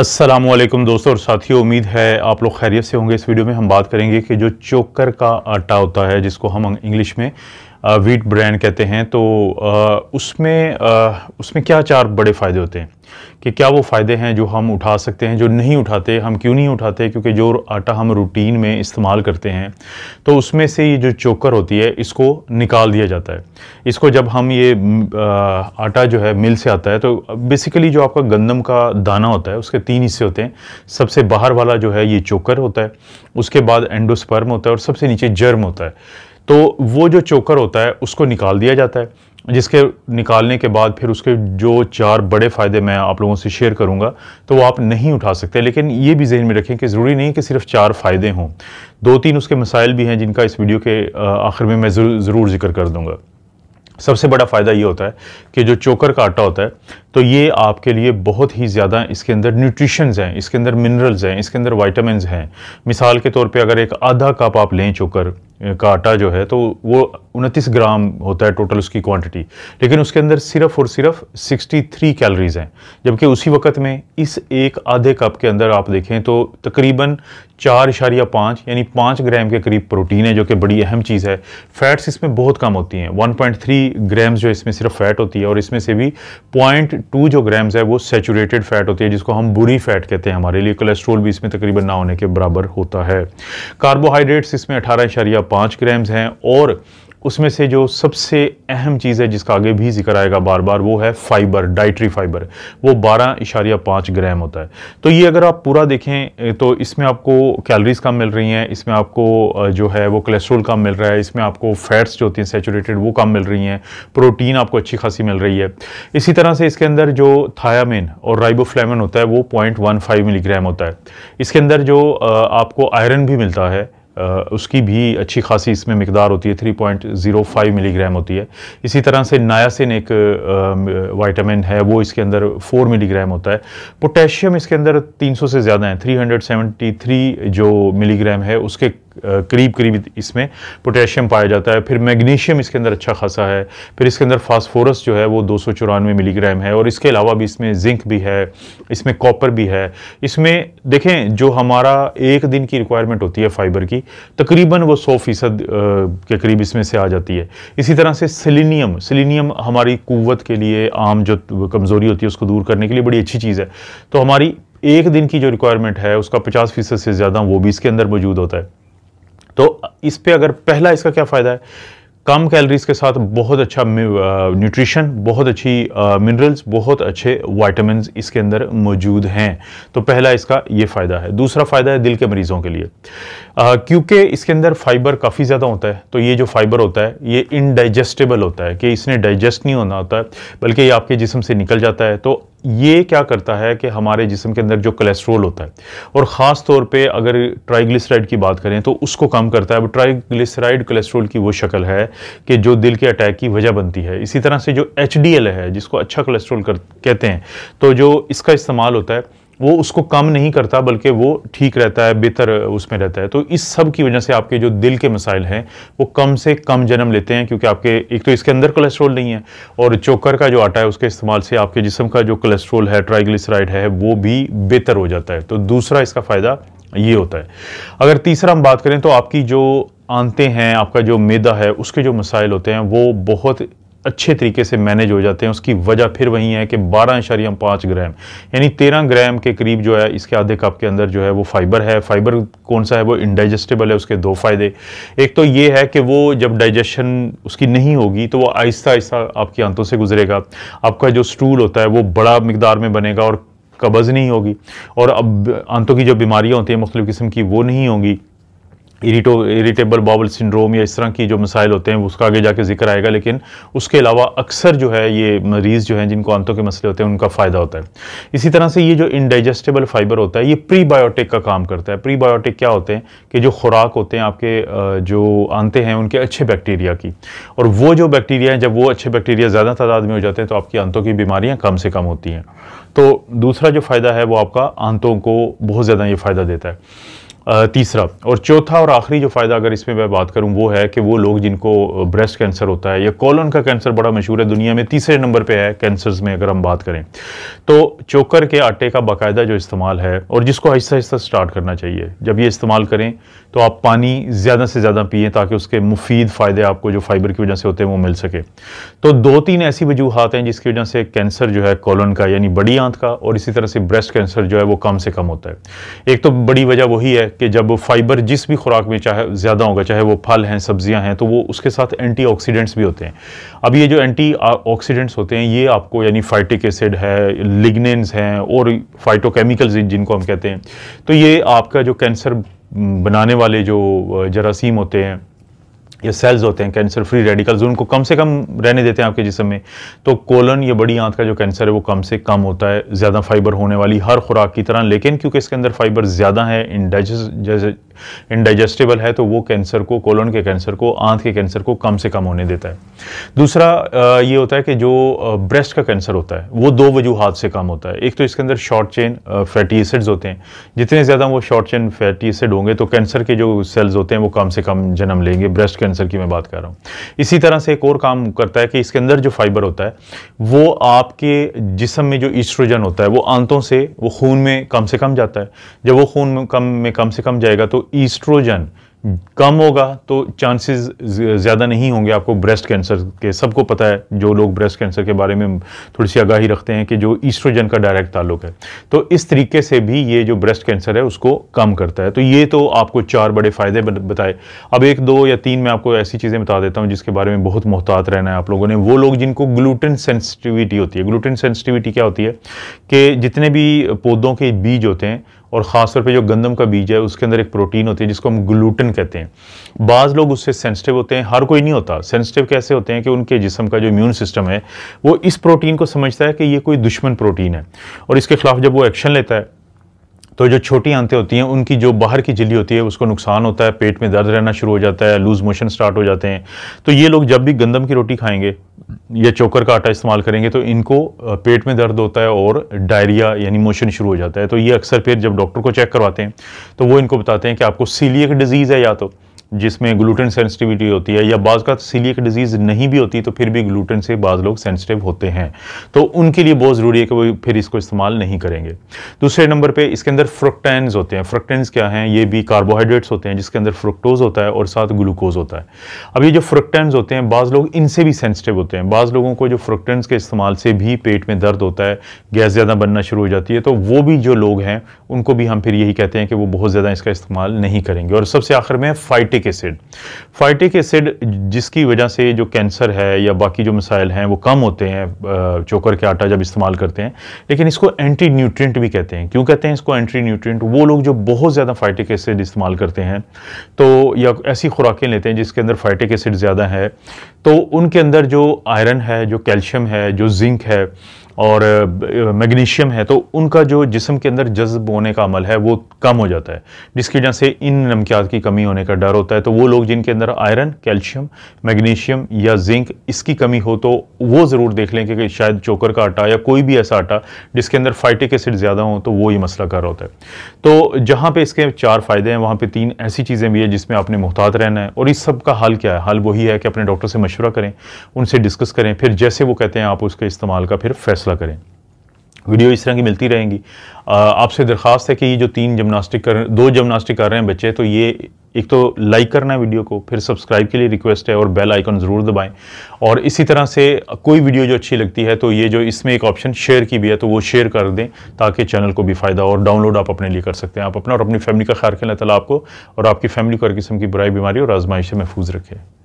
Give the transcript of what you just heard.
असलम दोस्तों और साथियों उम्मीद है आप लोग खैरियत से होंगे इस वीडियो में हम बात करेंगे कि जो चोकर का आटा होता है जिसको हम इंग्लिश में वीट ब्रांड कहते हैं तो उसमें उसमें क्या चार बड़े फ़ायदे होते हैं कि क्या वो फ़ायदे हैं जो हम उठा सकते हैं जो नहीं उठाते हम क्यों नहीं उठाते क्योंकि जो आटा हम रूटीन में इस्तेमाल करते हैं तो उसमें से ये जो चोकर होती है इसको निकाल दिया जाता है इसको जब हम ये आटा जो है मिल से आता है तो बेसिकली जो आपका गंदम का दाना होता है उसके तीन हिस्से होते हैं सबसे बाहर वाला जो है ये चोकर होता है उसके बाद एंडोस्पर्म होता है और सबसे नीचे जर्म होता है तो वो जो चोकर होता है उसको निकाल दिया जाता है जिसके निकालने के बाद फिर उसके जो चार बड़े फ़ायदे मैं आप लोगों से शेयर करूंगा तो वो आप नहीं उठा सकते लेकिन ये भी जहन में रखें कि ज़रूरी नहीं कि सिर्फ चार फ़ायदे हों दो तीन उसके मसाइल भी हैं जिनका इस वीडियो के आखिर में मैं ज़रूर ज़िक्र कर दूँगा सबसे बड़ा फ़ायदा ये होता है कि जो चोकर का आटा होता है तो ये आपके लिए बहुत ही ज़्यादा इसके अंदर न्यूट्रिशन हैं इसके अंदर मिनरल्स हैं इसके अंदर वाइटामस हैं मिसाल के तौर पे अगर एक आधा कप आप लें चोकर का आटा जो है तो वो उनतीस ग्राम होता है टोटल उसकी क्वांटिटी लेकिन उसके अंदर सिर्फ और सिर्फ 63 कैलोरीज हैं जबकि उसी वक्त में इस एक आधे कप के अंदर आप देखें तो तकरीबन चार इशारिया पाँच यानी पाँच ग्राम के करीब प्रोटीन है जो कि बड़ी अहम चीज़ है फैट्स इसमें बहुत कम होती हैं 1.3 ग्राम्स जो इसमें सिर्फ फैट होती है और इसमें से भी पॉइंट टू जो ग्राम्स है वो सेचूरेटेड फैट होती है जिसको हम बुरी फैट कहते हैं हमारे लिए कोलेस्ट्रोल भी इसमें तकरीबन ना होने के बराबर होता है कार्बोहाइड्रेट्स इसमें अठारह ग्राम्स हैं और उसमें से जो सबसे अहम चीज़ है जिसका आगे भी जिक्र आएगा बार बार वो है फाइबर डाइट्री फाइबर वो बारह इशारिया पाँच ग्राम होता है तो ये अगर आप पूरा देखें तो इसमें आपको कैलरीज कम मिल रही हैं इसमें आपको जो है वो कोलेस्ट्रोल कम मिल रहा है इसमें आपको फैट्स जो होती हैं सेचूरेटेड वो कम मिल रही हैं प्रोटीन आपको अच्छी खासी मिल रही है इसी तरह से इसके अंदर जो थायामिन और राइबोफ्लेमिन होता है वो पॉइंट मिलीग्राम होता है इसके अंदर जो आपको आयरन भी मिलता है उसकी भी अच्छी खासी इसमें मकदार होती है 3.05 मिलीग्राम होती है इसी तरह से नायासिन एक वाइटामिन है वो इसके अंदर 4 मिलीग्राम होता है पोटेशियम इसके अंदर 300 से ज़्यादा है 373 जो मिलीग्राम है उसके करीब करीब इसमें पोटेशियम पाया जाता है फिर मैग्नीशियम इसके अंदर अच्छा खासा है फिर इसके अंदर फास्फोरस जो है वो दो सौ चौरानवे मिलीग्राम है और इसके अलावा भी इसमें जिंक भी है इसमें कॉपर भी है इसमें देखें जो हमारा एक दिन की रिक्वायरमेंट होती है फाइबर की तकरीबन वो सौ फीसद के करीब इसमें से आ जाती है इसी तरह से सिलीनियम सिलीनियम हमारी कुवत के लिए आम जो कमज़ोरी होती है उसको दूर करने के लिए बड़ी अच्छी चीज़ है तो हमारी एक दिन की जो रिक्वायरमेंट है उसका पचास फीसद से ज़्यादा वो भी इसके अंदर मौजूद होता है तो इस पर अगर पहला इसका क्या फ़ायदा है कम कैलोरीज के साथ बहुत अच्छा न्यूट्रिशन बहुत अच्छी मिनरल्स बहुत अच्छे वाइटामिन इसके अंदर मौजूद हैं तो पहला इसका ये फ़ायदा है दूसरा फ़ायदा है दिल के मरीज़ों के लिए क्योंकि इसके अंदर फाइबर काफ़ी ज़्यादा होता है तो ये जो फाइबर होता है ये इनडाइजेस्टेबल होता है कि इसने डाइजेस्ट नहीं होना होता है बल्कि ये आपके जिसम से निकल जाता है तो ये क्या करता है कि हमारे जिसम के अंदर जो कोलेस्ट्रोल होता है और ख़ास तौर पे अगर ट्राइग्लिसराइड की बात करें तो उसको कम करता है अब ट्राइग्लिसराइड कोलेस्ट्रोल की वो शक्ल है कि जो दिल के अटैक की वजह बनती है इसी तरह से जो एच है जिसको अच्छा कोलेस्ट्रोल कहते हैं तो जो इसका इस्तेमाल होता है वो उसको कम नहीं करता बल्कि वो ठीक रहता है बेहतर उसमें रहता है तो इस सब की वजह से आपके जो दिल के मसाइल हैं वो कम से कम जन्म लेते हैं क्योंकि आपके एक तो इसके अंदर कोलेस्ट्रॉल नहीं है और चोकर का जो आटा है उसके इस्तेमाल से आपके जिसम का जो कोलेस्ट्रॉल है ट्राइग्लिसराइड है वो भी बेहतर हो जाता है तो दूसरा इसका फ़ायदा ये होता है अगर तीसरा हम बात करें तो आपकी जो आंते हैं आपका जो मैदा है उसके जो मसाइल होते हैं वो बहुत अच्छे तरीके से मैनेज हो जाते हैं उसकी वजह फिर वही है कि बारह इशारिया पाँच ग्राम यानी तेरह ग्राम के करीब जो है इसके आधे कप के अंदर जो है वो फाइबर है फाइबर कौन सा है वो इनडाइजेस्टेबल है उसके दो फ़ायदे एक तो ये है कि वो जब डाइजेशन उसकी नहीं होगी तो वो आहिस्ता आहिस्ता आपकी आंतों से गुजरेगा आपका जो स्टूल होता है वो बड़ा मकदार में बनेगा और कब्ज़ नहीं होगी और अब आंतों की जो बीमारियाँ होती हैं मुख्तु किस्म की वो नहीं होंगी इरीटो इरीटेबल बॉबल सिंड्रोम या इस तरह की जो मसाइल होते हैं उसका आगे जाके जिक्र आएगा लेकिन उसके अलावा अक्सर जो है ये मरीज़ जो हैं जिनको आंतों के मसले होते हैं उनका फ़ायदा होता है इसी तरह से ये जो इनडाइजेस्टेबल फाइबर होता है ये प्रीबायोटिक का काम करता है प्रीबायोटिक क्या होते हैं कि जो खुराक होते हैं आपके जो आंते हैं उनके अच्छे बैक्टीरिया की और वो जो बैक्टीरिया हैं जब वो अच्छे बैक्टीरिया ज़्यादा तादाद में हो जाते हैं तो आपकी आंतों की बीमारियाँ कम से कम होती हैं तो दूसरा जो फ़ायदा है वो आपका आंतों को बहुत ज़्यादा ये फ़ायदा देता है तीसरा और चौथा और आखिरी जो फ़ायदा अगर इसमें मैं बात करूं वो है कि वो लोग जिनको ब्रेस्ट कैंसर होता है या कॉलन का कैंसर बड़ा मशहूर है दुनिया में तीसरे नंबर पे है कैंसर्स में अगर हम बात करें तो चोकर के आटे का बाकायदा जो इस्तेमाल है और जिसको आहिस्ता आहिस्ता स्टार्ट करना चाहिए जब ये इस्तेमाल करें तो आप पानी ज़्यादा से ज़्यादा पिए ताकि उसके मुफीद फ़ायदे आपको जो फाइबर की वजह से होते हैं वो मिल सके तो दो तीन ऐसी वजूहत हैं जिसकी वजह से कैंसर जो है कॉलन का यानी बड़ी आंत का और इसी तरह से ब्रेस्ट कैंसर जो है वो कम से कम होता है एक तो बड़ी वजह वही है कि जब फाइबर जिस भी खुराक में चाहे ज़्यादा होगा चाहे वो फल हैं सब्जियां हैं तो वो उसके साथ एंटीऑक्सीडेंट्स भी होते हैं अब ये जो एंटीऑक्सीडेंट्स होते हैं ये आपको यानी फाइटिक एसिड है लिग्नेंस हैं और फाइटोकेमिकल्स जिनको हम कहते हैं तो ये आपका जो कैंसर बनाने वाले जो जरासीम होते हैं ये सेल्स होते हैं कैंसर फ्री रेडिकल्स उनको कम से कम रहने देते हैं आपके जिसम में तो कोलन ये बड़ी आंत का जो कैंसर है वो कम से कम होता है ज़्यादा फाइबर होने वाली हर खुराक की तरह लेकिन क्योंकि इसके अंदर फाइबर ज़्यादा है डाइजेस्ट इनडाइजेस्टेबल है तो वो कैंसर को कोलन के कैंसर को आंत के कैंसर को कम से कम होने देता है दूसरा ये होता है कि जो ब्रेस्ट का कैंसर होता है वो दो वजूहत से कम होता है एक तो इसके अंदर शॉर्ट चेन फैटी एसिड्स होते हैं जितने ज़्यादा वो शॉर्ट चेन फैटी एसिड होंगे तो कैंसर के जो सेल्स होते हैं वो कम से कम जन्म लेंगे ब्रेस्ट कैंसर की मैं बात कर रहा हूँ इसी तरह से एक और काम करता है कि इसके अंदर जो फाइबर होता है वो आपके जिसम में जो ईस्ट्रोजन होता है वो आंतों से वो खून में कम से कम जाता है जब वो खून में कम में कम से कम जाएगा तो ईस्ट्रोजन कम होगा तो चांसेस ज़्यादा नहीं होंगे आपको ब्रेस्ट कैंसर के सबको पता है जो लोग ब्रेस्ट कैंसर के बारे में थोड़ी सी आगाही रखते हैं कि जो ईस्ट्रोजन का डायरेक्ट ताल्लुक है तो इस तरीके से भी ये जो ब्रेस्ट कैंसर है उसको कम करता है तो ये तो आपको चार बड़े फ़ायदे बताए अब एक दो या तीन मैं आपको ऐसी चीज़ें बता देता हूँ जिसके बारे में बहुत मोहतात रहना है आप लोगों ने वो लोग जिनको ग्लूटन सेंसिटिविटी होती है ग्लूटन सेंसिटिविटी क्या होती है कि जितने भी पौधों के बीज होते हैं और ख़ास तौर पे जो गंदम का बीज है उसके अंदर एक प्रोटीन होती है जिसको हम ग्लूटन कहते हैं बाज़ लोग उससे सेंसिटिव होते हैं हर कोई नहीं होता सेंसिटिव कैसे होते हैं कि उनके जिसम का जो इम्यून सिस्टम है वो इस प्रोटीन को समझता है कि ये कोई दुश्मन प्रोटीन है और इसके खिलाफ जब वो एक्शन लेता है तो जो छोटी आंतें होती हैं उनकी जो बाहर की झिल्ली होती है उसको नुकसान होता है पेट में दर्द रहना शुरू हो जाता है लूज़ मोशन स्टार्ट हो जाते हैं तो ये लोग जब भी गंदम की रोटी खाएंगे या चोकर का आटा इस्तेमाल करेंगे तो इनको पेट में दर्द होता है और डायरिया यानी मोशन शुरू हो जाता है तो ये अक्सर फिर जब डॉक्टर को चेक करवाते हैं तो वो इनको बताते हैं कि आपको सीलियक डिजीज़ है या तो जिसमें ग्लूटेन सेंसिटिविटी होती है या बाज़ का सीलिक डिजीज़ नहीं भी होती तो फिर भी ग्लूटेन से बाज़ लोग सेंसिटिव होते हैं तो उनके लिए बहुत ज़रूरी है कि वो फिर इसको इस्तेमाल नहीं करेंगे दूसरे नंबर पर इसके अंदर फ्रुक्टेंस होते हैं फ्रुक्टेंस क्या हैं ये भी कार्बोहाइड्रेट्स होते हैं जिसके अंदर फ्रुक्टोज होता है और साथ ग्लूकोज होता है अब ये जो फ्रुक्टेंस होते हैं बाज़ लोग इनसे भी सेंसिटिव होते हैं बाज़ लोगों को जो फ्रुक्टेंस के इस्तेमाल से भी पेट में दर्द होता है गैस ज़्यादा बनना शुरू हो जाती है तो वो भी जो लोग हैं उनको भी हम फिर यही कहते हैं कि वो बहुत ज़्यादा इसका इस्तेमाल नहीं करेंगे और सबसे आखिर में fighting phytic acid phytic acid जिसकी वजह से जो कैंसर है या बाकी जो मिसाइल हैं वो कम होते हैं चोकर के आटा जब इस्तेमाल करते हैं लेकिन इसको एंटी न्यूट्रिएंट भी कहते हैं क्यों कहते हैं इसको एंटी न्यूट्रिएंट वो लोग जो बहुत ज़्यादा फाइटिक एसिड इस्तेमाल करते हैं तो या ऐसी खुराकें लेते हैं जिसके अंदर फाइटिक एसिड ज़्यादा है तो उनके अंदर जो आयरन है जो कैल्शियम है जो जिंक है और मैग्नीशियम है तो उनका जो जिसम के अंदर जज्ब होने का अमल है वो कम हो जाता है जिसकी वजह से इन नमकियात की कमी होने का डर होता है तो वो लोग जिनके अंदर आयरन कैल्शियम मैग्नीशियम या जिंक इसकी कमी हो तो वो ज़रूर देख लें कि शायद चोकर का आटा या कोई भी ऐसा आटा जिसके अंदर फाइटिक एसिड ज़्यादा हो तो वो ये मसला कर रहा होता है तो जहाँ पर इसके चार फ़ायदे हैं वहाँ पर तीन ऐसी चीज़ें भी हैं जिसमें आपने मुहतात रहना है और इस सब का हल क्या है हल वही है कि अपने डॉक्टर से मशवरा करें उनसे डिस्कस करें फिर जैसे वो कहते हैं आप उसके इस्तेमाल का फिर फैसला फैसला करें वीडियो इस तरह की मिलती रहेंगी आपसे दरख्वास्त है कि ये जो तीन जिमनास्टिक कर दो जिमनास्टिक कर रहे हैं बच्चे तो ये एक तो लाइक करना है वीडियो को फिर सब्सक्राइब के लिए रिक्वेस्ट है और बेल आइकन ज़रूर दबाएं और इसी तरह से कोई वीडियो जो अच्छी लगती है तो ये जो इसमें एक ऑप्शन शेयर की भी है तो वो शेयर कर दें ताकि चैनल को भी फ़ायदा और डाउनलोड आप अपने लिए कर सकते हैं आप अपना और अपनी फैमिली का ख्याल रखें तला आपको और आपकी फैमिली को हर किस्म की बुराई बीमारी और आजमाइश से महफूज रखें